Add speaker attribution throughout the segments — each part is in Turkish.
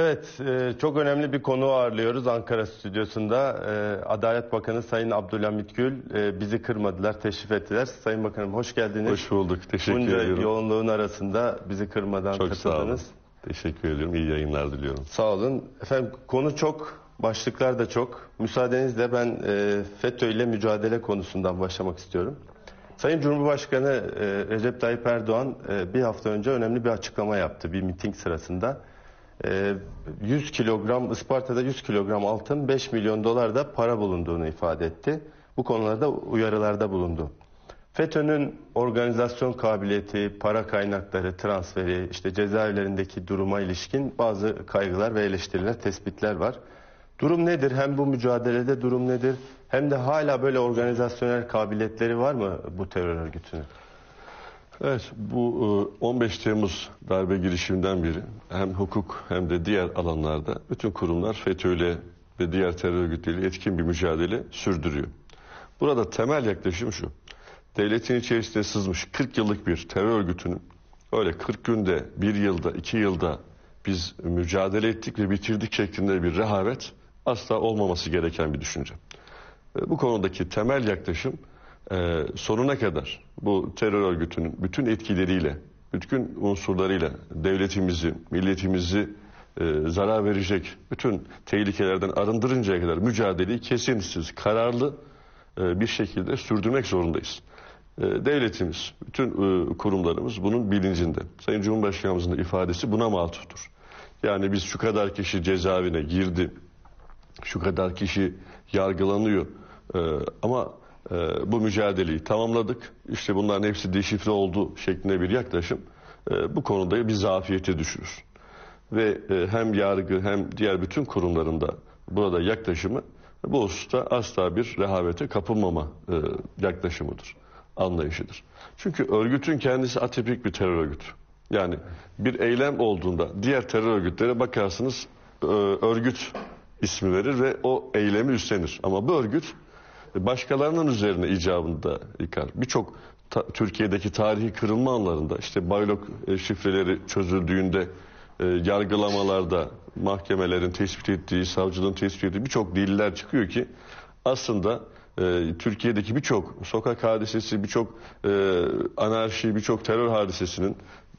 Speaker 1: Evet, e, çok önemli bir konu ağırlıyoruz Ankara stüdyosunda. E, Adalet Bakanı Sayın Abdülhamit Gül e, bizi kırmadılar, teşrif ettiler. Sayın Bakanım hoş geldiniz. Hoş bulduk, teşekkür Bunca ediyorum. Bunca yoğunluğun arasında bizi kırmadan çok katıldınız. Sağ olun. Teşekkür ediyorum, iyi yayınlar diliyorum. Sağ olun. Efendim konu çok, başlıklar da çok. Müsaadenizle ben FETÖ ile mücadele konusundan başlamak istiyorum. Sayın Cumhurbaşkanı Recep Tayyip Erdoğan bir hafta önce önemli bir açıklama yaptı bir miting sırasında. 100 ee, kilogram Isparta'da 100 kilogram altın 5 milyon dolar da para bulunduğunu ifade etti. Bu konularda uyarılarda bulundu. FETÖ'nün organizasyon kabiliyeti, para kaynakları, transferi, işte cezaevlerindeki duruma ilişkin bazı kaygılar ve eleştiriler, tespitler var. Durum nedir? Hem bu mücadelede durum nedir? Hem de hala böyle organizasyonel kabiliyetleri var mı bu terör örgütünün? Evet, bu 15 e, Temmuz darbe
Speaker 2: girişiminden biri hem hukuk hem de diğer alanlarda bütün kurumlar FETÖ'yle ve diğer terör örgütleriyle etkin bir mücadele sürdürüyor. Burada temel yaklaşım şu. Devletin içerisinde sızmış 40 yıllık bir terör örgütünün öyle 40 günde, 1 yılda, 2 yılda biz mücadele ettik ve bitirdik şeklinde bir rehavet asla olmaması gereken bir düşünce. E, bu konudaki temel yaklaşım e, sonuna kadar bu terör örgütünün bütün etkileriyle, bütün unsurlarıyla devletimizi, milletimizi e, zarar verecek bütün tehlikelerden arındırıncaya kadar mücadeleyi kesinsiz, kararlı e, bir şekilde sürdürmek zorundayız. E, devletimiz, bütün e, kurumlarımız bunun bilincinde. Sayın Cumhurbaşkanımızın da ifadesi buna matuftur. Yani biz şu kadar kişi cezaevine girdi, şu kadar kişi yargılanıyor e, ama e, bu mücadeleyi tamamladık. İşte bunların hepsi deşifre oldu şeklinde bir yaklaşım e, bu konuda bir zafiyete düşürür. Ve e, hem yargı hem diğer bütün kurumlarında burada yaklaşımı bu hususta asla bir rehavete kapılmama e, yaklaşımıdır, anlayışıdır. Çünkü örgütün kendisi atipik bir terör örgütü. Yani bir eylem olduğunda diğer terör örgütlere bakarsınız e, örgüt ismi verir ve o eylemi üstlenir. Ama bu örgüt başkalarının üzerine icabında yıkar. Birçok ta, Türkiye'deki tarihi kırılma anlarında işte baylok e, şifreleri çözüldüğünde e, yargılamalarda mahkemelerin tespit ettiği, savcılığın tespit ettiği birçok deliller çıkıyor ki aslında e, Türkiye'deki birçok sokak hadisesi, birçok e, anarşi, birçok terör hadisesinin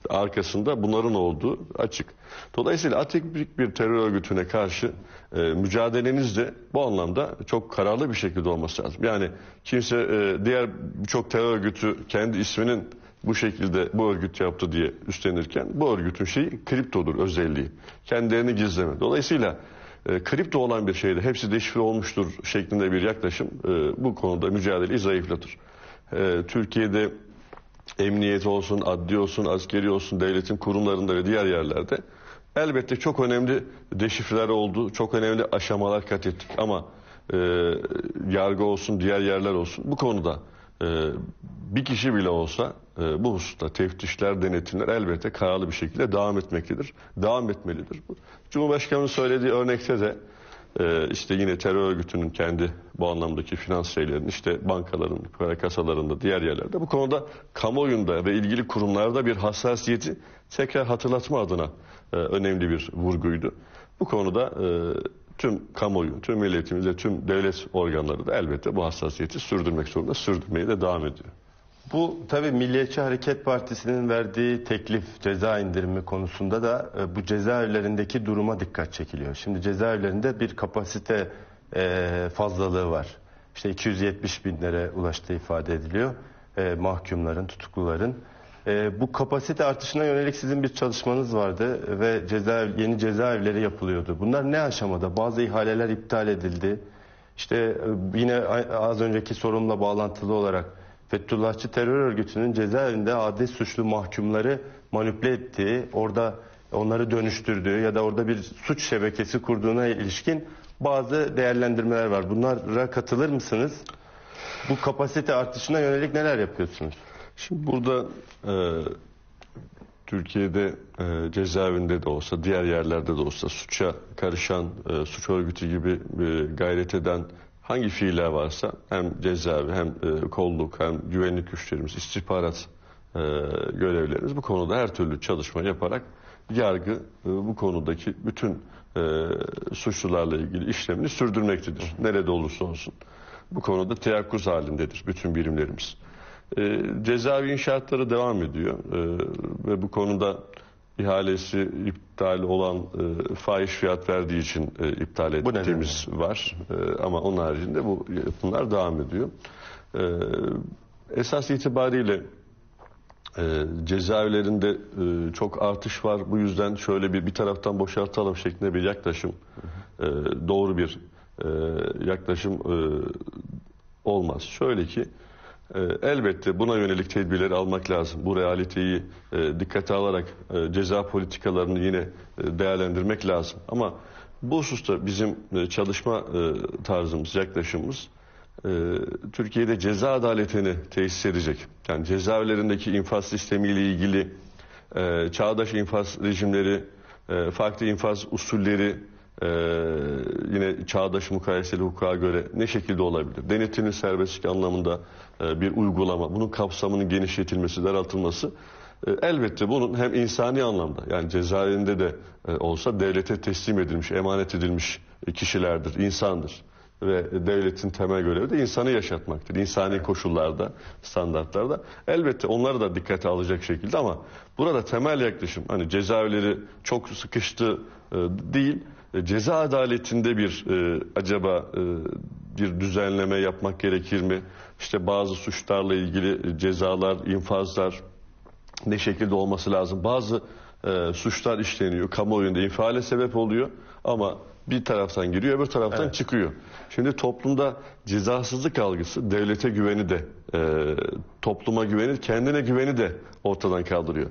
Speaker 2: arkasında bunların olduğu açık. Dolayısıyla atik bir terör örgütüne karşı e, mücadeleniz de bu anlamda çok kararlı bir şekilde olması lazım. Yani kimse e, diğer birçok terör örgütü kendi isminin bu şekilde bu örgüt yaptı diye üstlenirken bu örgütün şeyi kriptodur özelliği. Kendilerini gizleme. Dolayısıyla e, kripto olan bir şeyde hepsi deşifre olmuştur şeklinde bir yaklaşım e, bu konuda mücadeleyi zayıflatır. E, Türkiye'de emniyet olsun, adli olsun, askeri olsun, devletin kurumlarında ve diğer yerlerde elbette çok önemli deşifreler oldu, çok önemli aşamalar kat ettik ama e, yargı olsun, diğer yerler olsun bu konuda e, bir kişi bile olsa e, bu hususta teftişler, denetimler elbette kararlı bir şekilde devam etmektedir, devam etmelidir. Cumhurbaşkanı'nın söylediği örnekte de ee, işte yine terör örgütünün kendi bu anlamdaki finans şeylerin işte bankaların, para kasalarında, diğer yerlerde bu konuda kamuoyunda ve ilgili kurumlarda bir hassasiyeti tekrar hatırlatma adına e, önemli bir vurguydu. Bu konuda e, tüm kamuoyu, tüm milletimiz ve tüm devlet organları da elbette bu hassasiyeti sürdürmek zorunda, sürdürmeye de devam ediyor.
Speaker 1: Bu tabii Milliyetçi Hareket Partisi'nin verdiği teklif ceza indirimi konusunda da e, bu cezaevlerindeki duruma dikkat çekiliyor. Şimdi cezaevlerinde bir kapasite e, fazlalığı var. İşte 270 binlere ulaştığı ifade ediliyor e, mahkumların, tutukluların. E, bu kapasite artışına yönelik sizin bir çalışmanız vardı ve cezaev, yeni cezaevleri yapılıyordu. Bunlar ne aşamada? Bazı ihaleler iptal edildi. İşte e, yine az önceki sorumla bağlantılı olarak Fethullahçı terör örgütünün cezaevinde adli suçlu mahkumları manipüle ettiği, orada onları dönüştürdüğü ya da orada bir suç şebekesi kurduğuna ilişkin bazı değerlendirmeler var. Bunlara katılır mısınız? Bu kapasite artışına yönelik neler yapıyorsunuz? Şimdi burada e, Türkiye'de e,
Speaker 2: cezaevinde de olsa diğer yerlerde de olsa suça karışan, e, suç örgütü gibi e, gayret eden hangi fiiller varsa hem cezaevi hem e, kolluk hem güvenlik güçlerimiz, istihbarat e, görevlerimiz bu konuda her türlü çalışma yaparak yargı e, bu konudaki bütün e, suçlularla ilgili işlemini sürdürmektedir. Nerede olursa olsun. Bu konuda teyakkuz halindedir bütün birimlerimiz. E, cezaevi inşaatları devam ediyor e, ve bu konuda ihalesi iptal olan e, fahiş fiyat verdiği için e, iptal ettiğimiz var. E, ama onun haricinde bu bunlar devam ediyor. E, esas itibariyle e, cezaevlerinde e, çok artış var. Bu yüzden şöyle bir bir taraftan boşaltalım şeklinde bir yaklaşım e, doğru bir e, yaklaşım e, olmaz. Şöyle ki ee, elbette buna yönelik tedbirleri almak lazım. Bu realiteyi e, dikkate alarak e, ceza politikalarını yine e, değerlendirmek lazım. Ama bu hususta bizim çalışma tarzımız, yaklaşımımız Türkiye'de ceza adaletini tesis edecek. Yani cezaevlerindeki infaz sistemiyle ilgili çağdaş infaz rejimleri, farklı infaz usulleri e, yine çağdaş mukayeseli hukuka göre ne şekilde olabilir? Denetinin serbestlik anlamında e, bir uygulama, bunun kapsamının genişletilmesi, daraltılması e, elbette bunun hem insani anlamda yani cezaevinde de e, olsa devlete teslim edilmiş, emanet edilmiş kişilerdir, insandır ve devletin temel görevi de insanı yaşatmaktır. İnsani koşullarda, standartlarda. Elbette onları da dikkate alacak şekilde ama burada temel yaklaşım hani cezaevleri çok sıkıştı e, değil. E, ceza adaletinde bir e, acaba e, bir düzenleme yapmak gerekir mi? İşte bazı suçlarla ilgili cezalar, infazlar ne şekilde olması lazım? Bazı e, suçlar işleniyor, kamuoyunda infiale sebep oluyor ama bir taraftan giriyor öbür taraftan evet. çıkıyor. Şimdi toplumda cezasızlık algısı devlete güveni de, e, topluma güveni, kendine güveni de ortadan kaldırıyor.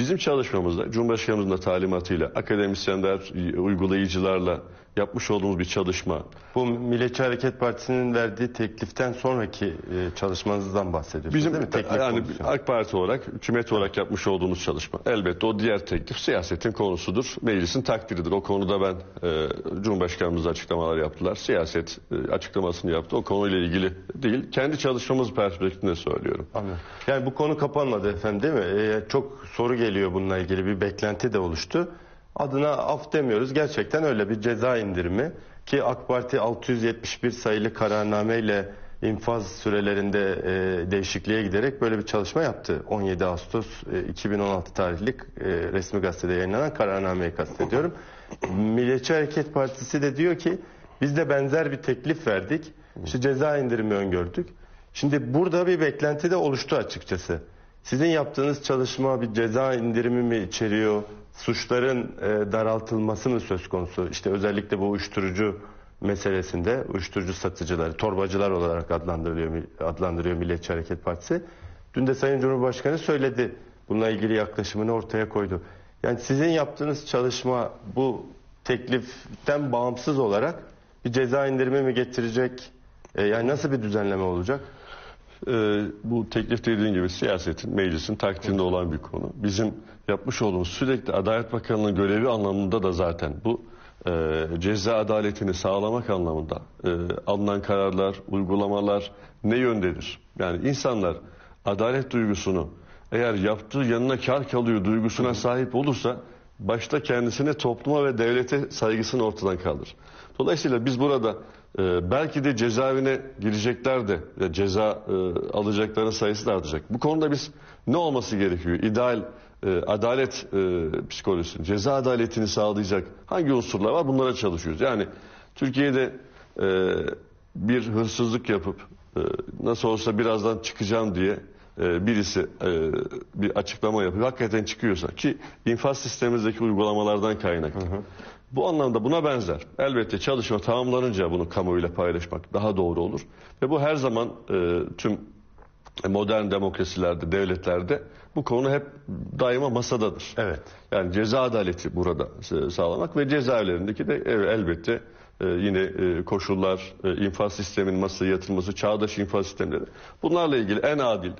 Speaker 2: Bizim çalışmamızda Cumhurbaşkanımızın da talimatıyla akademisyenler, uygulayıcılarla yapmış olduğumuz bir çalışma.
Speaker 1: Bu Milliyetçi Hareket Partisi'nin verdiği tekliften sonraki e, çalışmanızdan bahsediyorsunuz Bizim, değil mi? Teklif yani
Speaker 2: komisyon. AK Parti olarak, cumhuriyet olarak yapmış olduğumuz çalışma. Elbette o diğer teklif siyasetin konusudur, meclisin takdiridir. O konuda ben e, Cumhurbaşkanımız açıklamalar yaptılar. Siyaset e, açıklamasını yaptı. O konuyla ilgili değil. Kendi çalışmamız perspektifinde söylüyorum.
Speaker 1: Anladım. Yani bu konu kapanmadı efendim değil mi? E, çok soru geliyor bununla ilgili. Bir beklenti de oluştu adına af demiyoruz. Gerçekten öyle bir ceza indirimi ki AK Parti 671 sayılı kararnameyle infaz sürelerinde e, değişikliğe giderek böyle bir çalışma yaptı. 17 Ağustos e, 2016 tarihli e, resmi gazetede yayınlanan kararnameyi kastediyorum. Milliyetçi Hareket Partisi de diyor ki biz de benzer bir teklif verdik. İşte ceza indirimi öngördük. Şimdi burada bir beklenti de oluştu açıkçası. Sizin yaptığınız çalışma bir ceza indirimi mi içeriyor? suçların e, daraltılması mı söz konusu? İşte özellikle bu uyuşturucu meselesinde uyuşturucu satıcıları, torbacılar olarak adlandırılıyor, adlandırıyor Milliyetçi Hareket Partisi. Dün de Sayın Cumhurbaşkanı söyledi. Bununla ilgili yaklaşımını ortaya koydu. Yani sizin yaptığınız çalışma bu tekliften bağımsız olarak bir ceza indirimi mi getirecek? E, yani nasıl bir düzenleme olacak? e, bu teklif
Speaker 2: dediğin gibi siyasetin, meclisin takdirinde olan bir konu. Bizim yapmış olduğumuz sürekli Adalet Bakanlığı'nın görevi anlamında da zaten bu e, ceza adaletini sağlamak anlamında e, alınan kararlar, uygulamalar ne yöndedir? Yani insanlar adalet duygusunu eğer yaptığı yanına kar kalıyor duygusuna sahip olursa başta kendisine topluma ve devlete saygısını ortadan kaldırır. Dolayısıyla biz burada ee, belki de cezaevine girecekler de ya ceza e, alacakların sayısı da artacak. Bu konuda biz ne olması gerekiyor? İdeal e, adalet e, psikolojisi, ceza adaletini sağlayacak hangi unsurlar var? Bunlara çalışıyoruz. Yani Türkiye'de e, bir hırsızlık yapıp e, nasıl olsa birazdan çıkacağım diye e, birisi e, bir açıklama yapıyor. Hakikaten çıkıyorsa ki infaz sistemimizdeki uygulamalardan kaynaklı. Hı hı. Bu anlamda buna benzer. Elbette çalışma tamamlanınca bunu kamuoyuyla paylaşmak daha doğru olur. Ve bu her zaman e, tüm modern demokrasilerde, devletlerde bu konu hep daima masadadır. Evet. Yani ceza adaleti burada e, sağlamak ve cezaevlerindeki de elbette e, yine e, koşullar, infaz sisteminin masaya yatırılması, çağdaş infaz sistemleri. Bunlarla ilgili en adil,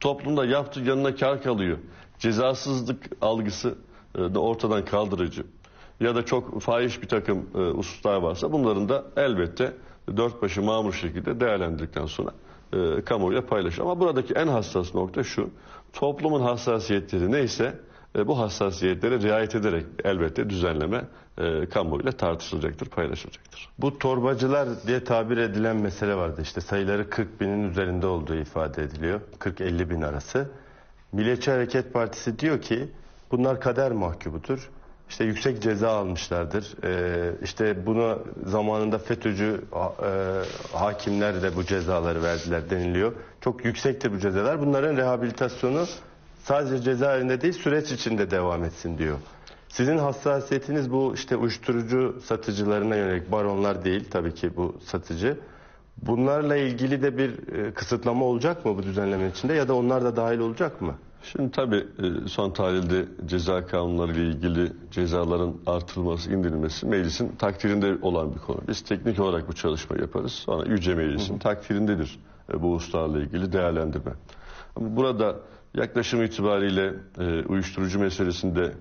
Speaker 2: toplumda yaptığı yanına kar kalıyor, cezasızlık algısı da ortadan kaldırıcı ya da çok fahiş bir takım e, hususlar varsa bunların da elbette dört başı mamur şekilde değerlendirdikten sonra e, kamuoyuyla paylaş. Ama buradaki en hassas nokta şu. Toplumun hassasiyetleri neyse e, bu hassasiyetlere riayet ederek elbette düzenleme e, kamuoyuyla tartışılacaktır, paylaşılacaktır.
Speaker 1: Bu torbacılar diye tabir edilen mesele vardı. işte sayıları 40 binin üzerinde olduğu ifade ediliyor. 40-50 bin arası. Milliyetçi Hareket Partisi diyor ki bunlar kader mahkubudur işte yüksek ceza almışlardır. İşte ee, işte buna zamanında FETÖ'cü e, hakimler de bu cezaları verdiler deniliyor. Çok yüksektir bu cezalar. Bunların rehabilitasyonu sadece cezaevinde değil süreç içinde devam etsin diyor. Sizin hassasiyetiniz bu işte uyuşturucu satıcılarına yönelik baronlar değil tabii ki bu satıcı. Bunlarla ilgili de bir e, kısıtlama olacak mı bu düzenleme içinde ya da onlar da dahil olacak mı?
Speaker 2: Şimdi tabii e, son tahlilde ceza kanunları ile ilgili cezaların artırılması, indirilmesi meclisin takdirinde olan bir konu. Biz teknik olarak bu çalışma yaparız. Sonra Yüce Meclis'in hı hı. takdirindedir e, bu hususlarla ilgili değerlendirme. Ama burada yaklaşım itibariyle e, uyuşturucu meselesinde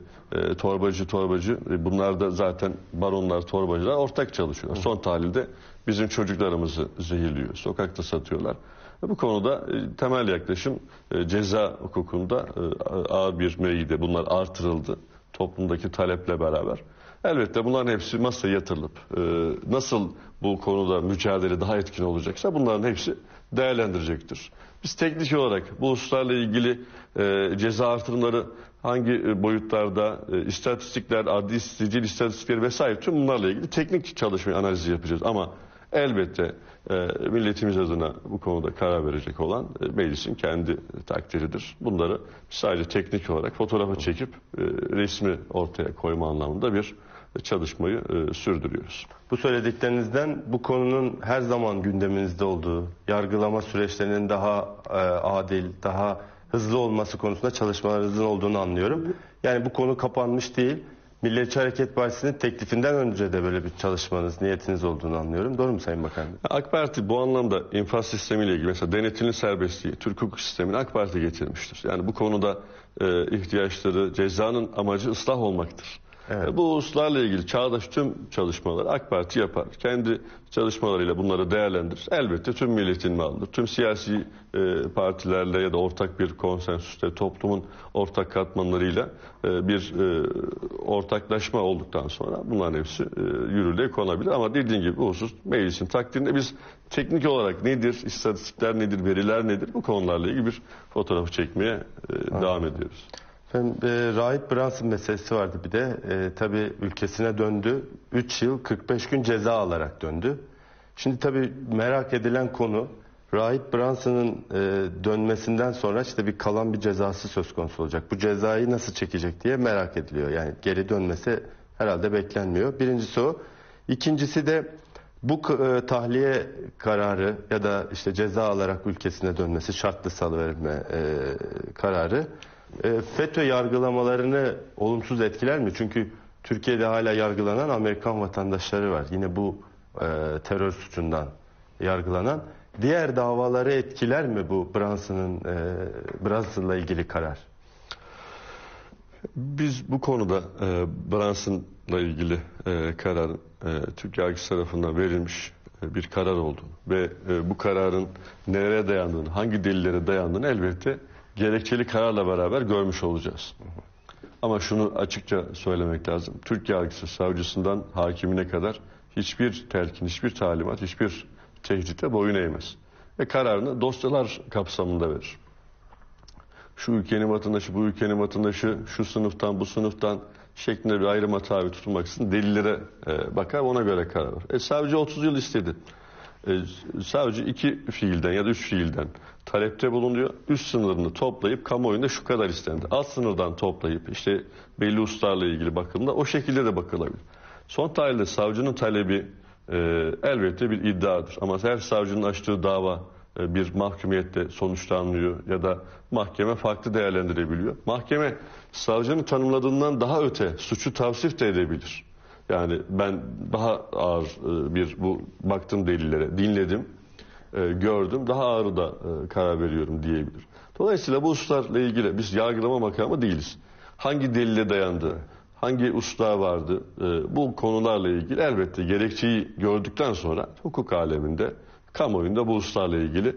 Speaker 2: torbacı torbacı bunlar da zaten baronlar torbacılar ortak çalışıyorlar. Son tahlilde bizim çocuklarımızı zehirliyor, sokakta satıyorlar. Bu konuda e, temel yaklaşım e, ceza hukukunda e, ağır bir meyide bunlar artırıldı toplumdaki taleple beraber. Elbette bunların hepsi masaya yatırılıp nasıl bu konuda mücadele daha etkin olacaksa bunların hepsi değerlendirecektir. Biz teknik olarak bu hususlarla ilgili ceza artırımları hangi boyutlarda, istatistikler, adli sicil istatistikleri vesaire tüm bunlarla ilgili teknik çalışmayı analizi yapacağız. Ama Elbette e, milletimiz adına bu konuda karar verecek olan e, meclisin kendi takdiridir. Bunları sadece teknik olarak fotoğrafa çekip e, resmi ortaya
Speaker 1: koyma anlamında bir çalışmayı sürdürüyoruz. Bu söylediklerinizden bu konunun her zaman gündeminizde olduğu, yargılama süreçlerinin daha adil, daha hızlı olması konusunda çalışmalarınızın olduğunu anlıyorum. Yani bu konu kapanmış değil. Milliyetçi Hareket Partisi'nin teklifinden önce de böyle bir çalışmanız, niyetiniz olduğunu anlıyorum. Doğru mu Sayın Bakan?
Speaker 2: AK Parti bu anlamda infaz sistemiyle ilgili mesela denetimin serbestliği, Türk hukuk sistemini AK Parti getirmiştir. Yani bu konuda e, ihtiyaçları, cezanın amacı ıslah olmaktır. Evet. Bu hususlarla ilgili çağdaş tüm çalışmalar AK Parti yapar. Kendi çalışmalarıyla bunları değerlendirir. Elbette tüm milletin malıdır. Tüm siyasi e, partilerle ya da ortak bir konsensüste toplumun ortak katmanlarıyla e, bir e, ortaklaşma olduktan sonra bunların hepsi e, yürürlüğe konabilir. Ama dediğim gibi bu husus meclisin takdirinde biz teknik olarak nedir, istatistikler nedir, veriler nedir bu konularla ilgili bir
Speaker 1: fotoğrafı çekmeye e, devam ediyoruz. Efendim, e, Rahip Brunson meselesi vardı bir de. E, tabii ülkesine döndü. 3 yıl 45 gün ceza alarak döndü. Şimdi tabii merak edilen konu Rahip Brunson'ın e, dönmesinden sonra işte bir kalan bir cezası söz konusu olacak. Bu cezayı nasıl çekecek diye merak ediliyor. Yani geri dönmesi herhalde beklenmiyor. Birincisi o. İkincisi de bu e, tahliye kararı ya da işte ceza alarak ülkesine dönmesi şartlı salıverme e, kararı e, FETÖ yargılamalarını olumsuz etkiler mi? Çünkü Türkiye'de hala yargılanan Amerikan vatandaşları var. Yine bu e, terör suçundan yargılanan. Diğer davaları etkiler mi bu Brunson'ın e, Brunson'la ilgili karar? Biz bu konuda e,
Speaker 2: Brunson'la ilgili e, karar e, Türk yargısı tarafından verilmiş e, bir karar olduğunu ve e, bu kararın nereye dayandığını, hangi delillere dayandığını elbette gerekçeli kararla beraber görmüş olacağız. Ama şunu açıkça söylemek lazım. Türk yargısı savcısından hakimine kadar hiçbir telkin, hiçbir talimat, hiçbir tehdite boyun eğmez. Ve kararını dosyalar kapsamında verir. Şu ülkenin vatandaşı, bu ülkenin vatandaşı, şu sınıftan, bu sınıftan şeklinde bir ayrıma tabi tutulmaksızın delillere e, bakar ona göre karar verir. E, savcı 30 yıl istedi. E, savcı iki fiilden ya da üç fiilden talepte bulunuyor. Üst sınırını toplayıp kamuoyunda şu kadar istendi. Alt sınırdan toplayıp işte belli ustalarla ilgili bakımda o şekilde de bakılabilir. Son tarihte savcının talebi e, elbette bir iddiadır. Ama her savcının açtığı dava e, bir mahkumiyette sonuçlanmıyor ya da mahkeme farklı değerlendirebiliyor. Mahkeme savcının tanımladığından daha öte suçu tavsif de edebilir. Yani ben daha ağır e, bir bu baktım delillere dinledim e, gördüm daha ağır da e, karar veriyorum diyebilir. Dolayısıyla bu ustalarla ilgili biz yargılama makamı değiliz. Hangi delile dayandı, hangi usta vardı e, bu konularla ilgili elbette gerekçeyi gördükten sonra hukuk aleminde kamuoyunda bu ustalarla ilgili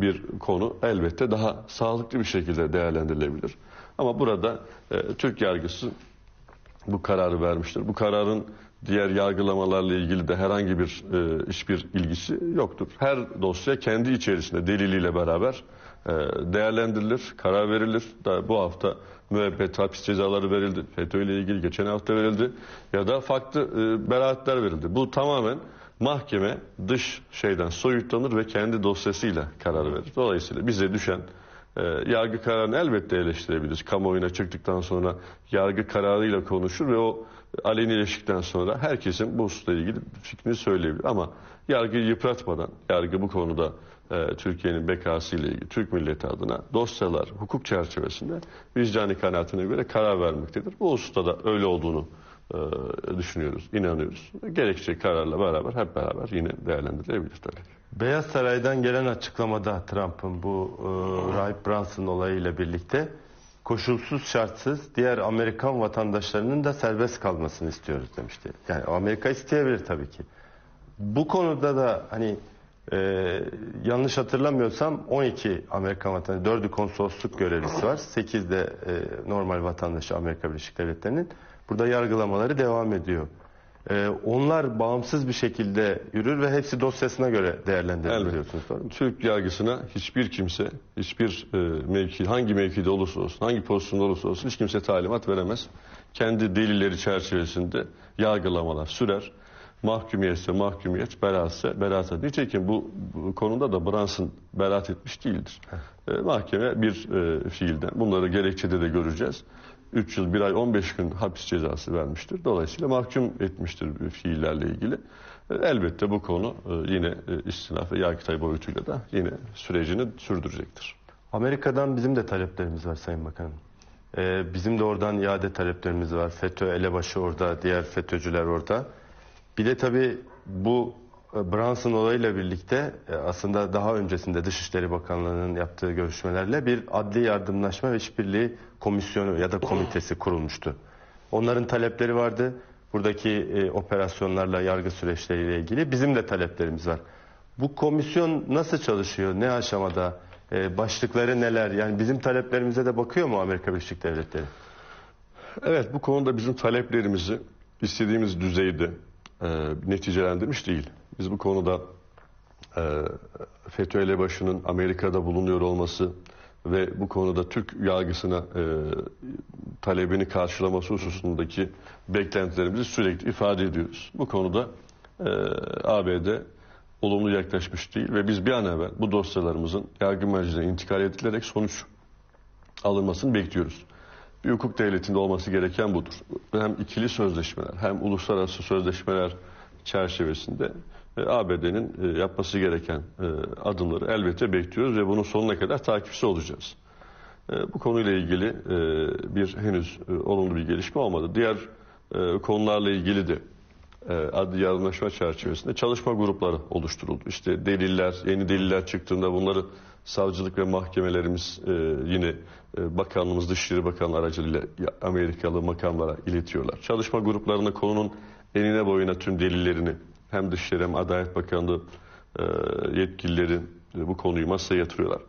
Speaker 2: bir konu elbette daha sağlıklı bir şekilde değerlendirilebilir. Ama burada Türk yargısı bu kararı vermiştir. Bu kararın diğer yargılamalarla ilgili de herhangi bir e, hiçbir ilgisi yoktur. Her dosya kendi içerisinde deliliyle beraber e, değerlendirilir, karar verilir. Da bu hafta müebbet hapis cezaları verildi. FETÖ ile ilgili geçen hafta verildi ya da farklı e, beraatler verildi. Bu tamamen mahkeme dış şeyden soyutlanır ve kendi dosyasıyla karar verir. Dolayısıyla bize düşen e, yargı kararını elbette eleştirebiliriz. Kamuoyuna çıktıktan sonra yargı kararıyla konuşur ve o alenileştikten sonra herkesin bu hususla ilgili fikrini söyleyebilir. Ama yargıyı yıpratmadan, yargı bu konuda e, Türkiye'nin bekası ile ilgili Türk milleti adına dosyalar hukuk çerçevesinde vicdani kanaatine göre karar vermektedir. Bu hususta da öyle olduğunu e, düşünüyoruz, inanıyoruz. Gerekçe kararla beraber hep beraber yine
Speaker 1: değerlendirilebilir tabii. Beyaz Saray'dan gelen açıklamada Trump'ın bu e, Rahip Brunson olayıyla birlikte koşulsuz şartsız diğer Amerikan vatandaşlarının da serbest kalmasını istiyoruz demişti. Yani Amerika isteyebilir tabii ki. Bu konuda da hani e, yanlış hatırlamıyorsam 12 Amerikan vatandaşı, 4'ü konsolosluk görevlisi var. 8 de e, normal vatandaşı Amerika Birleşik Devletleri'nin. Burada yargılamaları devam ediyor. Ee, onlar bağımsız bir şekilde yürür ve hepsi dosyasına göre değerlendirilir diyorsunuz Türk yargısına hiçbir kimse, hiçbir
Speaker 2: e, mevki, hangi mevkide olursa olsun, hangi pozisyonda olursa olsun hiç kimse talimat veremez. Kendi delilleri çerçevesinde yargılamalar sürer. Mahkumiyetse mahkumiyet, beraatse beraat. Nitekim bu, bu konuda da Brunson beraat etmiş değildir. E, mahkeme bir e, fiilden. Bunları gerekçede de göreceğiz. 3 yıl 1 ay 15 gün hapis cezası vermiştir. Dolayısıyla mahkum etmiştir fiillerle ilgili. E, elbette bu konu
Speaker 1: e, yine e, istinaf ve yargıtay boyutuyla da yine sürecini sürdürecektir. Amerika'dan bizim de taleplerimiz var Sayın Bakanım. Ee, bizim de oradan iade taleplerimiz var. FETÖ elebaşı orada, diğer FETÖ'cüler orada. Bir de tabii bu Brunson olayıyla birlikte aslında daha öncesinde Dışişleri Bakanlığı'nın yaptığı görüşmelerle bir adli yardımlaşma ve işbirliği komisyonu ya da komitesi kurulmuştu. Onların talepleri vardı. Buradaki e, operasyonlarla, yargı süreçleriyle ilgili bizim de taleplerimiz var. Bu komisyon nasıl çalışıyor? Ne aşamada? E, başlıkları neler? Yani bizim taleplerimize de bakıyor mu Amerika Birleşik Devletleri?
Speaker 2: Evet, bu konuda bizim taleplerimizi istediğimiz düzeyde e, neticelendirmiş değil. Biz bu konuda e, FETÖ elebaşının Amerika'da bulunuyor olması, ve bu konuda Türk yargısına e, talebini karşılaması hususundaki beklentilerimizi sürekli ifade ediyoruz. Bu konuda e, ABD olumlu yaklaşmış değil ve biz bir an evvel bu dosyalarımızın yargı meclisine intikal edilerek sonuç alınmasını bekliyoruz. Bir hukuk devletinde olması gereken budur. Hem ikili sözleşmeler hem uluslararası sözleşmeler çerçevesinde ABD'nin e, yapması gereken e, adımları elbette bekliyoruz ve bunun sonuna kadar takipçisi olacağız. E, bu konuyla ilgili bir henüz olumlu bir gelişme olmadı. Diğer konularla ilgili de adli yardımlaşma çerçevesinde çalışma grupları oluşturuldu. İşte deliller, yeni deliller çıktığında bunları savcılık ve mahkemelerimiz yine bakanlığımız, Dışişleri Bakanlığı aracılığıyla Amerikalı makamlara iletiyorlar. Çalışma gruplarında konunun enine boyuna tüm delillerini hem Dışişleri hem Adalet Bakanlığı e, yetkilileri e, bu konuyu masaya yatırıyorlar.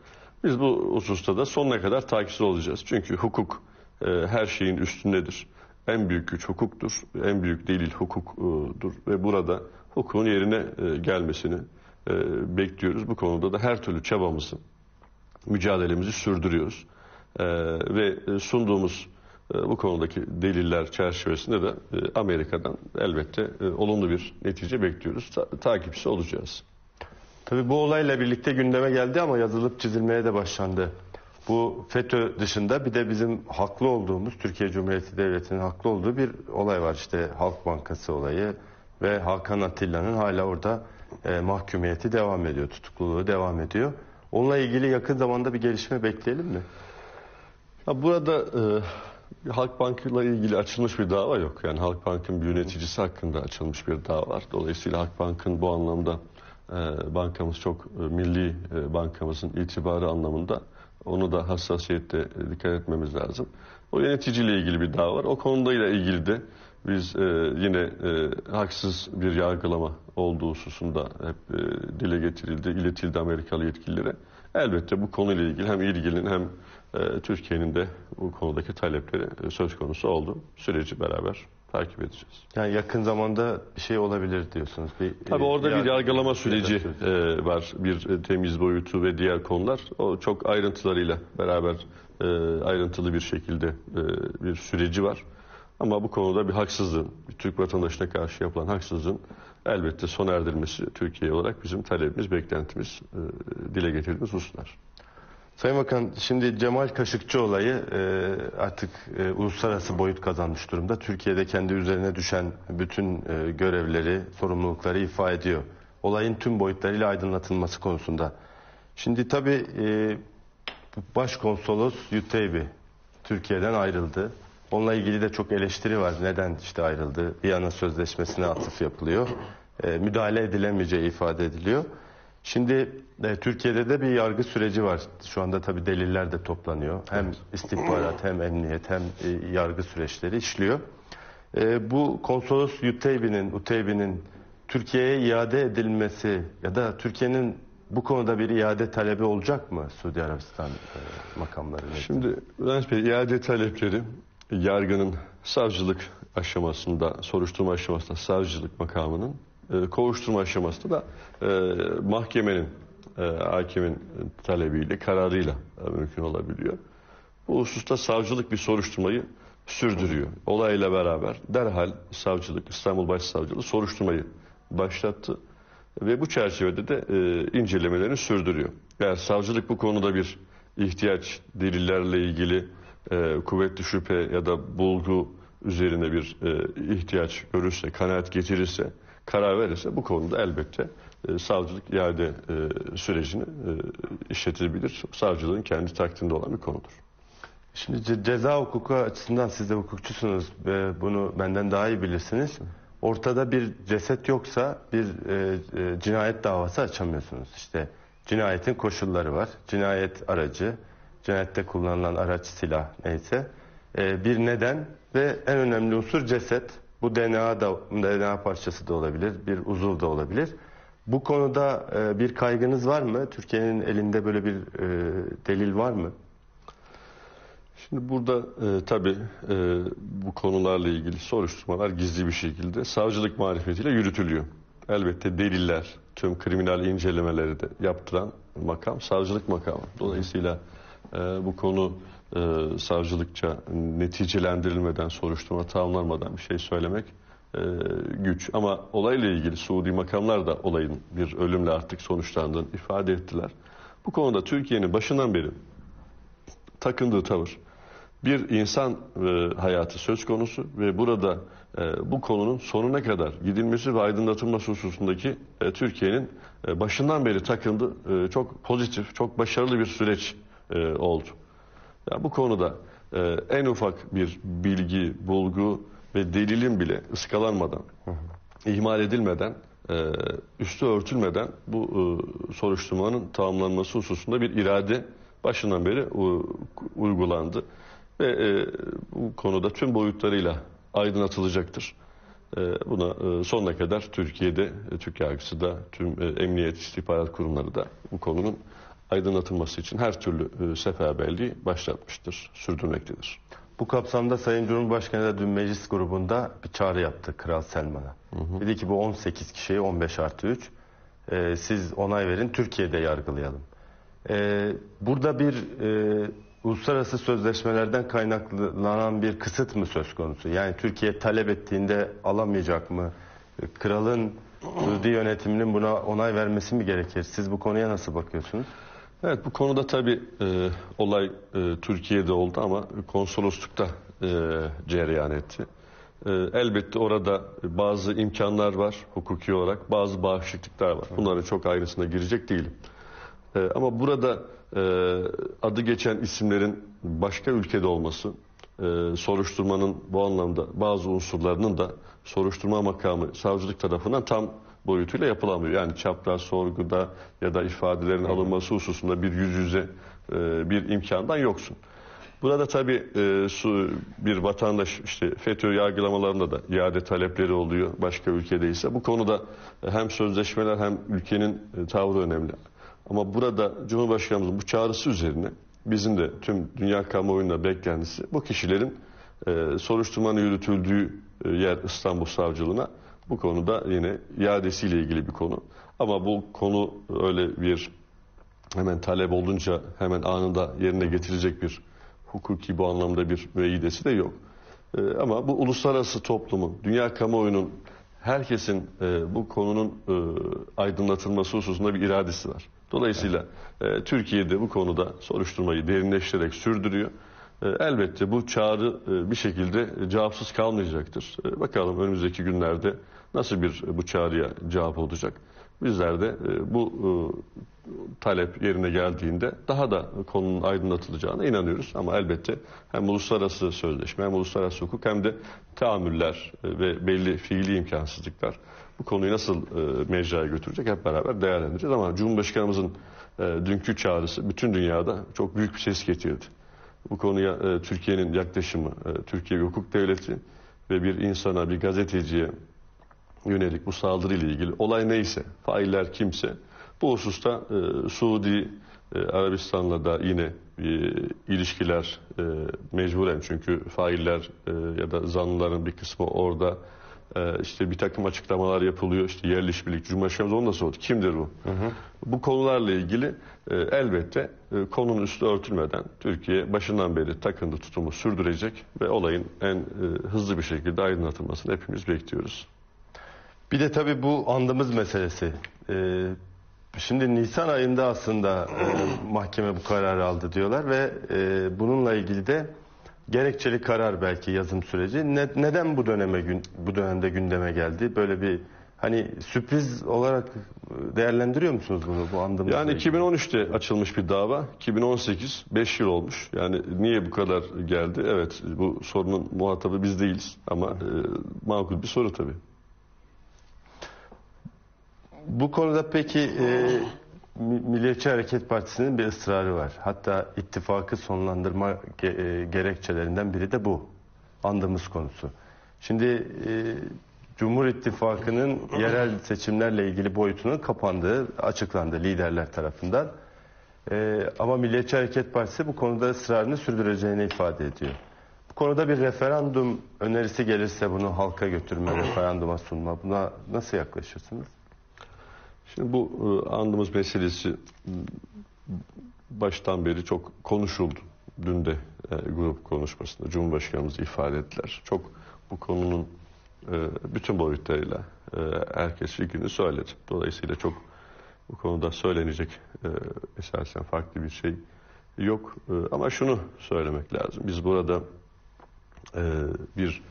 Speaker 2: Biz bu hususta da sonuna kadar takipsiz olacağız. Çünkü hukuk e, her şeyin üstündedir. En büyük güç hukuktur, en büyük delil hukuktur ve burada hukukun yerine e, gelmesini e, bekliyoruz. Bu konuda da her türlü çabamızı, mücadelemizi sürdürüyoruz. E, ve e, sunduğumuz e, bu konudaki deliller çerçevesinde de e, Amerika'dan elbette e, olumlu bir netice bekliyoruz. Ta takipçisi olacağız.
Speaker 1: Tabii bu olayla birlikte gündeme geldi ama yazılıp çizilmeye de başlandı. Bu FETÖ dışında bir de bizim haklı olduğumuz, Türkiye Cumhuriyeti Devleti'nin haklı olduğu bir olay var. İşte Halk Bankası olayı ve Hakan Atilla'nın hala orada e, mahkumiyeti devam ediyor, tutukluluğu devam ediyor. Onunla ilgili yakın zamanda bir gelişme bekleyelim mi? Ya burada e, Halkbank'la ilgili açılmış bir dava
Speaker 2: yok. Yani Halkbank'ın bir yöneticisi hakkında açılmış bir dava var. Dolayısıyla Halkbank'ın bu anlamda e, bankamız çok e, milli e, bankamızın itibarı anlamında onu da hassasiyette dikkat etmemiz lazım. O yöneticiyle ilgili bir dava var. O konuyla ilgili de biz yine haksız bir yargılama olduğu hususunda hep dile getirildi, iletildi Amerikalı yetkililere. Elbette bu konuyla ilgili hem ilgilinin hem ee, Türkiye'nin de bu konudaki talepleri e, söz konusu oldu. Süreci beraber takip edeceğiz.
Speaker 1: Yani yakın zamanda
Speaker 2: bir şey olabilir diyorsunuz. Bir, Tabii e, orada bir, bir yargılama süreci e, var. Bir e, temiz boyutu ve diğer konular. O çok ayrıntılarıyla beraber e, ayrıntılı bir şekilde e, bir süreci var. Ama bu konuda bir haksızlığın, bir Türk vatandaşına karşı yapılan haksızlığın elbette sona erdirmesi Türkiye olarak bizim talebimiz, beklentimiz, e, dile getirdiğimiz hususlar.
Speaker 1: Sayın Bakan şimdi Cemal Kaşıkçı olayı e, artık e, uluslararası boyut kazanmış durumda. Türkiye'de kendi üzerine düşen bütün e, görevleri, sorumlulukları ifa ediyor. Olayın tüm boyutlarıyla aydınlatılması konusunda. Şimdi tabii e, Başkonsolos Yuteybi Türkiye'den ayrıldı. Onunla ilgili de çok eleştiri var. Neden işte ayrıldı? Viyana Sözleşmesi'ne atıf yapılıyor. E, müdahale edilemeyeceği ifade ediliyor. Şimdi e, Türkiye'de de bir yargı süreci var. Şu anda tabii deliller de toplanıyor. Hem evet. istihbarat hem emniyet hem e, yargı süreçleri işliyor. E, bu konsolos Uteybi'nin Uteybi'nin Türkiye'ye iade edilmesi ya da Türkiye'nin bu konuda bir iade talebi olacak mı Suudi Arabistan e, makamları? Şimdi Bülent Bey iade talepleri yargının savcılık
Speaker 2: aşamasında, soruşturma aşamasında savcılık makamının e, kovuşturma aşamasında da e, mahkemenin, e, hakimin talebiyle, kararıyla e, mümkün olabiliyor. Bu hususta savcılık bir soruşturmayı sürdürüyor. Olayla beraber derhal savcılık, İstanbul Başsavcılığı soruşturmayı başlattı. Ve bu çerçevede de e, incelemelerini sürdürüyor. Yani savcılık bu konuda bir ihtiyaç, delillerle ilgili e, kuvvetli şüphe ya da bulgu üzerine bir e, ihtiyaç görürse, kanaat getirirse karar verirse bu konuda elbette e, savcılık iade e, sürecini e, işletebilir. Savcılığın kendi takdiminde olan bir konudur.
Speaker 1: Şimdi ceza hukuku açısından siz de hukukçusunuz. ve Bunu benden daha iyi bilirsiniz. Ortada bir ceset yoksa bir e, e, cinayet davası açamıyorsunuz. İşte cinayetin koşulları var. Cinayet aracı, cinayette kullanılan araç, silah neyse. E, bir neden ve en önemli unsur ceset. Bu DNA da DNA parçası da olabilir, bir uzuv da olabilir. Bu konuda e, bir kaygınız var mı? Türkiye'nin elinde böyle bir e, delil var mı?
Speaker 2: Şimdi burada e, tabii e, bu konularla ilgili soruşturmalar gizli bir şekilde savcılık marifetiyle yürütülüyor. Elbette deliller, tüm kriminal incelemeleri de yaptıran makam savcılık makamı. Dolayısıyla e, bu konu e, savcılıkça neticelendirilmeden, soruşturma tamamlanmadan bir şey söylemek e, güç. Ama olayla ilgili Suudi makamlar da olayın bir ölümle artık sonuçlandığını ifade ettiler. Bu konuda Türkiye'nin başından beri takındığı tavır bir insan e, hayatı söz konusu ve burada e, bu konunun sonuna kadar gidilmesi ve aydınlatılması hususundaki e, Türkiye'nin e, başından beri takındığı e, çok pozitif, çok başarılı bir süreç e, oldu. Yani bu konuda e, en ufak bir bilgi, bulgu ve delilin bile ıskalanmadan, ihmal edilmeden, e, üstü örtülmeden bu e, soruşturmanın tamamlanması hususunda bir irade başından beri u, uygulandı. Ve e, bu konuda tüm boyutlarıyla aydınlatılacaktır. E, buna e, sonuna kadar Türkiye'de, Türk yargısı da, tüm e, emniyet istihbarat kurumları da bu konunun aydınlatılması için her türlü e, seferberliği
Speaker 1: başlatmıştır, sürdürmektedir. Bu kapsamda Sayın Cumhurbaşkanı da dün meclis grubunda bir çağrı yaptı Kral Selman'a. Dedi ki bu 18 kişiyi 15 artı 3 e, siz onay verin Türkiye'de yargılayalım. E, burada bir e, uluslararası sözleşmelerden kaynaklanan bir kısıt mı söz konusu? Yani Türkiye talep ettiğinde alamayacak mı? E, kralın Suudi yönetiminin buna onay vermesi mi gerekir? Siz bu konuya nasıl bakıyorsunuz?
Speaker 2: Evet bu konuda tabii e, olay e, Türkiye'de oldu ama konsoloslukta e, cereyan etti. E, elbette orada bazı imkanlar var hukuki olarak, bazı bağışıklıklar var. Bunların çok ayrısına girecek değilim. E, ama burada e, adı geçen isimlerin başka ülkede olması, e, soruşturmanın bu anlamda bazı unsurlarının da soruşturma makamı savcılık tarafından tam boyutuyla yapılamıyor. Yani çapraz sorguda ya da ifadelerin alınması hususunda bir yüz yüze e, bir imkandan yoksun. Burada tabii e, su, bir vatandaş işte FETÖ yargılamalarında da iade talepleri oluyor başka ülkede ise. Bu konuda hem sözleşmeler hem ülkenin e, tavrı önemli. Ama burada Cumhurbaşkanımızın bu çağrısı üzerine bizim de tüm dünya kamuoyunda beklentisi bu kişilerin e, soruşturmanın yürütüldüğü yer İstanbul Savcılığına bu konuda yine iadesiyle ilgili bir konu. Ama bu konu öyle bir hemen talep olunca hemen anında yerine getirecek bir hukuki bu anlamda bir müeyyidesi de yok. E, ama bu uluslararası toplumun, dünya kamuoyunun, herkesin e, bu konunun e, aydınlatılması hususunda bir iradesi var. Dolayısıyla e, Türkiye'de bu konuda soruşturmayı derinleştirerek sürdürüyor. E, elbette bu çağrı e, bir şekilde cevapsız kalmayacaktır. E, bakalım önümüzdeki günlerde nasıl bir bu çağrıya cevap olacak. Bizler de bu talep yerine geldiğinde daha da konunun aydınlatılacağına inanıyoruz. Ama elbette hem uluslararası sözleşme hem uluslararası hukuk hem de tahammüller ve belli fiili imkansızlıklar bu konuyu nasıl mecraya götürecek hep beraber değerlendireceğiz. Ama Cumhurbaşkanımızın dünkü çağrısı bütün dünyada çok büyük bir ses getirdi. Bu konuya e, Türkiye'nin yaklaşımı, e, Türkiye bir hukuk devleti ve bir insana, bir gazeteciye yönelik bu saldırı ile ilgili olay neyse, failler kimse bu hususta e, Suudi e, Arabistan'la da yine e, ilişkiler e, mecburen çünkü failler e, ya da zanlıların bir kısmı orada ee, işte bir takım açıklamalar yapılıyor. İşte yerli işbirlikçi Cumhurbaşkanımız onu da sordu. Kimdir bu? Hı hı. Bu konularla ilgili e, elbette e, konunun üstü örtülmeden Türkiye başından beri takındı tutumu sürdürecek ve olayın en e, hızlı bir şekilde
Speaker 1: aydınlatılmasını hepimiz bekliyoruz. Bir de tabii bu andımız meselesi. şimdi Nisan ayında aslında mahkeme bu kararı aldı diyorlar ve bununla ilgili de gerekçeli karar belki yazım süreci. Ne, neden bu döneme gün, bu dönemde gündeme geldi? Böyle bir hani sürpriz olarak değerlendiriyor musunuz bunu bu anda? Yani
Speaker 2: 2013'te açılmış bir dava. 2018 5 yıl olmuş. Yani niye bu kadar geldi? Evet bu sorunun muhatabı biz değiliz ama e,
Speaker 1: makul bir soru tabii. Bu konuda peki e, Milliyetçi Hareket Partisi'nin bir ısrarı var. Hatta ittifakı sonlandırma e, gerekçelerinden biri de bu. Andımız konusu. Şimdi e, Cumhur İttifakı'nın yerel seçimlerle ilgili boyutunun kapandığı açıklandı liderler tarafından. E, ama Milliyetçi Hareket Partisi bu konuda ısrarını sürdüreceğini ifade ediyor. Bu konuda bir referandum önerisi gelirse bunu halka götürme, referanduma sunma buna nasıl yaklaşırsınız? Şimdi bu
Speaker 2: e, andımız meselesi baştan beri çok konuşuldu. Dün de e, grup konuşmasında Cumhurbaşkanımız ifade ettiler. Çok bu konunun e, bütün boyutlarıyla e, herkes fikrini söyledi. Dolayısıyla çok bu konuda söylenecek esasen farklı bir şey yok. ama şunu söylemek lazım. Biz burada bir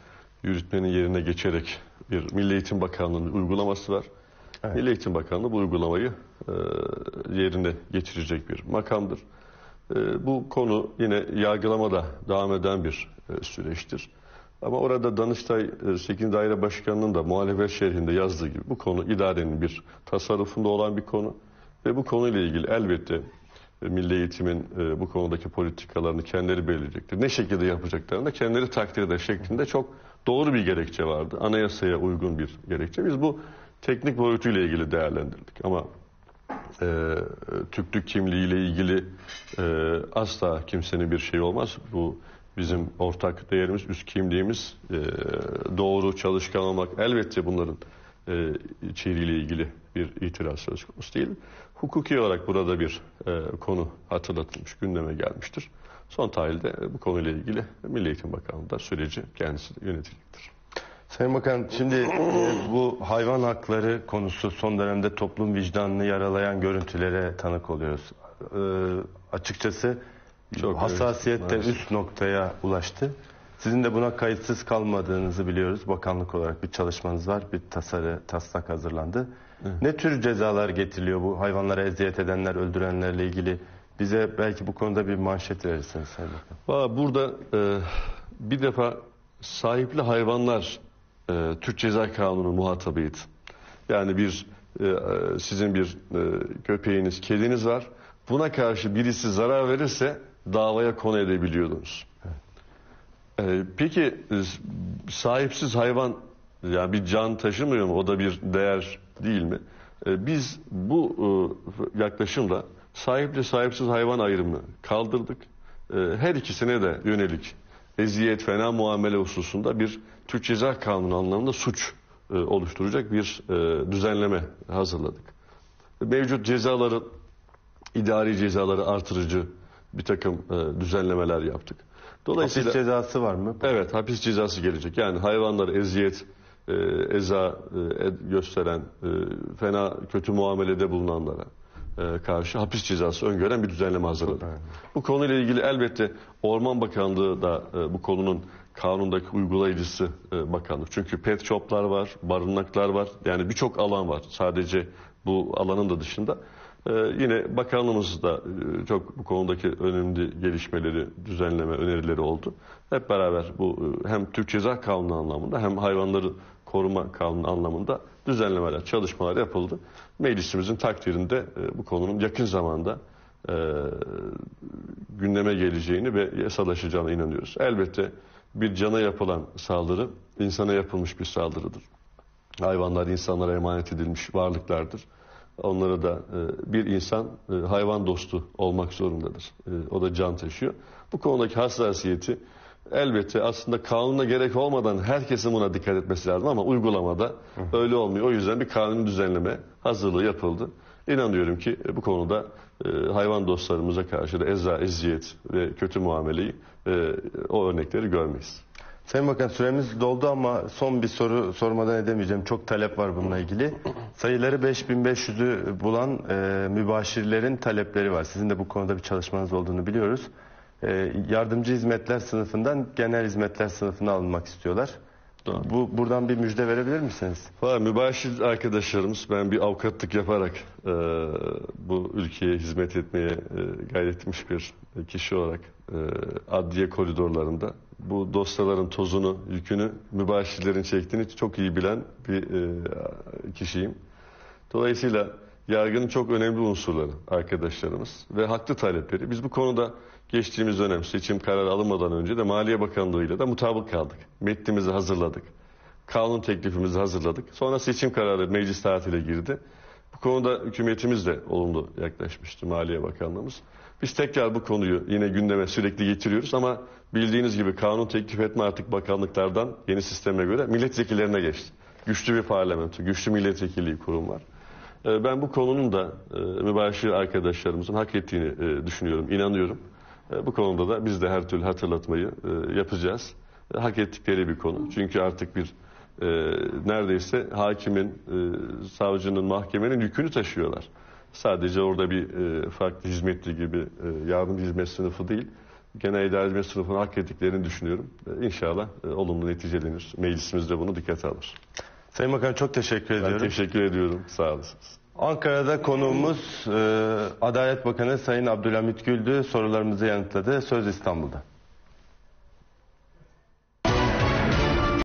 Speaker 2: yürütmenin yerine geçerek bir Milli Eğitim Bakanlığı'nın uygulaması var. Evet. Milli Eğitim Bakanlığı bu uygulamayı e, yerine geçirecek bir makamdır. E, bu konu yine yargılamada devam eden bir e, süreçtir. Ama orada Danıştay 8. E, Daire Başkanı'nın da muhalefet şerhinde yazdığı gibi bu konu idarenin bir tasarrufunda olan bir konu. Ve bu konuyla ilgili elbette e, milli eğitimin e, bu konudaki politikalarını kendileri belirleyecektir. Ne şekilde yapacaklarını da kendileri takdir eder şeklinde çok doğru bir gerekçe vardı. Anayasaya uygun bir gerekçe. Biz bu teknik boyutuyla ilgili değerlendirdik. Ama e, Türklük kimliğiyle ilgili e, asla kimsenin bir şeyi olmaz. Bu bizim ortak değerimiz, üst kimliğimiz, e, doğru çalışkan olmak elbette bunların e, içeriğiyle ilgili bir itiraz söz konusu değil. Hukuki olarak burada bir e, konu hatırlatılmış, gündeme gelmiştir. Son tahlilde bu konuyla ilgili Milli Eğitim Bakanlığı da süreci kendisi yönetecektir.
Speaker 1: Sayın Bakan şimdi e, bu hayvan hakları konusu son dönemde toplum vicdanını yaralayan görüntülere tanık oluyoruz. E, açıkçası Çok hassasiyette evet, üst noktaya ulaştı. Sizin de buna kayıtsız kalmadığınızı biliyoruz. Bakanlık olarak bir çalışmanız var. Bir tasarı, taslak hazırlandı. Evet. Ne tür cezalar getiriliyor bu hayvanlara eziyet edenler, öldürenlerle ilgili? Bize belki bu konuda bir manşet verirseniz, Sayın
Speaker 2: Bakan. Burada e, bir defa sahipli hayvanlar e, Türk Ceza Kanunu muhatabıydı. Yani bir e, e, sizin bir e, köpeğiniz, kediniz var. Buna karşı birisi zarar verirse davaya konu edebiliyordunuz. E, peki e, sahipsiz hayvan yani bir can taşımıyor mu? O da bir değer değil mi? E, biz bu e, yaklaşımla sahipli sahipsiz hayvan ayrımını kaldırdık. E, her ikisine de yönelik eziyet, fena muamele hususunda bir Türk Ceza Kanunu anlamında suç e, oluşturacak bir e, düzenleme hazırladık. Mevcut cezaların idari cezaları artırıcı bir takım e, düzenlemeler yaptık. Dolayısıyla hapis
Speaker 1: cezası var mı?
Speaker 2: Evet, hapis cezası gelecek. Yani hayvanlara eziyet, e, eza gösteren, fena kötü muamelede bulunanlara karşı hapis cezası öngören bir düzenleme hazırladık. Bu konuyla ilgili elbette Orman Bakanlığı da bu konunun kanundaki uygulayıcısı e, bakanlık. Çünkü pet shoplar var, barınaklar var. Yani birçok alan var. Sadece bu alanın da dışında. E, yine bakanlığımız da e, çok bu konudaki önemli gelişmeleri, düzenleme önerileri oldu. Hep beraber bu e, hem Türk Ceza Kanunu anlamında hem hayvanları koruma kanunu anlamında düzenlemeler, çalışmalar yapıldı. Meclisimizin takdirinde e, bu konunun yakın zamanda e, gündeme geleceğini ve yasalaşacağına inanıyoruz. Elbette bir cana yapılan saldırı insana yapılmış bir saldırıdır. Hayvanlar insanlara emanet edilmiş varlıklardır. Onlara da e, bir insan e, hayvan dostu olmak zorundadır. E, o da can taşıyor. Bu konudaki hassasiyeti elbette aslında kanuna gerek olmadan herkesin buna dikkat etmesi lazım ama uygulamada öyle olmuyor. O yüzden bir kanun düzenleme hazırlığı yapıldı. İnanıyorum ki bu konuda e, hayvan dostlarımıza karşı da ezza, eziyet ve kötü muameleyi e, o örnekleri görmeyiz.
Speaker 1: Sayın Bakan süremiz doldu ama son bir soru sormadan edemeyeceğim. Çok talep var bununla ilgili. Sayıları 5500'ü bulan e, mübaşirlerin talepleri var. Sizin de bu konuda bir çalışmanız olduğunu biliyoruz. E, yardımcı hizmetler sınıfından genel hizmetler sınıfına alınmak istiyorlar. Doğru. Bu buradan bir müjde verebilir misiniz? Var mübaşir arkadaşlarımız ben bir avukatlık yaparak e,
Speaker 2: bu ülkeye hizmet etmeye e, gayret bir kişi olarak e, adliye koridorlarında bu dosyaların tozunu, yükünü mübaşirlerin çektiğini çok iyi bilen bir e, kişiyim. Dolayısıyla yargının çok önemli unsurları arkadaşlarımız ve haklı talepleri. Biz bu konuda geçtiğimiz dönem seçim kararı alınmadan önce de Maliye Bakanlığı ile de mutabık kaldık. Metnimizi hazırladık. Kanun teklifimizi hazırladık. Sonra seçim kararı meclis tatile girdi. Bu konuda hükümetimiz de olumlu yaklaşmıştı Maliye Bakanlığımız. Biz tekrar bu konuyu yine gündeme sürekli getiriyoruz ama bildiğiniz gibi kanun teklif etme artık bakanlıklardan yeni sisteme göre milletvekillerine geçti. Güçlü bir parlamento, güçlü milletvekilliği kurum var. Ee, ben bu konunun da e, mübaşir arkadaşlarımızın hak ettiğini e, düşünüyorum, inanıyorum. E, bu konuda da biz de her türlü hatırlatmayı e, yapacağız. E, hak ettikleri bir konu. Çünkü artık bir neredeyse hakimin, savcının, mahkemenin yükünü taşıyorlar. Sadece orada bir farklı hizmetli gibi e, yardım hizmet sınıfı değil, genel idare hizmet sınıfını hak ettiklerini düşünüyorum. İnşallah inşallah e, olumlu neticelenir. Meclisimiz de bunu
Speaker 1: dikkate alır. Sayın Bakan çok teşekkür ben ediyorum. Ben teşekkür ediyorum. Sağ olasınız. Ankara'da konuğumuz e, Adalet Bakanı Sayın Abdülhamit Gül'dü. Sorularımızı yanıtladı. Söz İstanbul'da.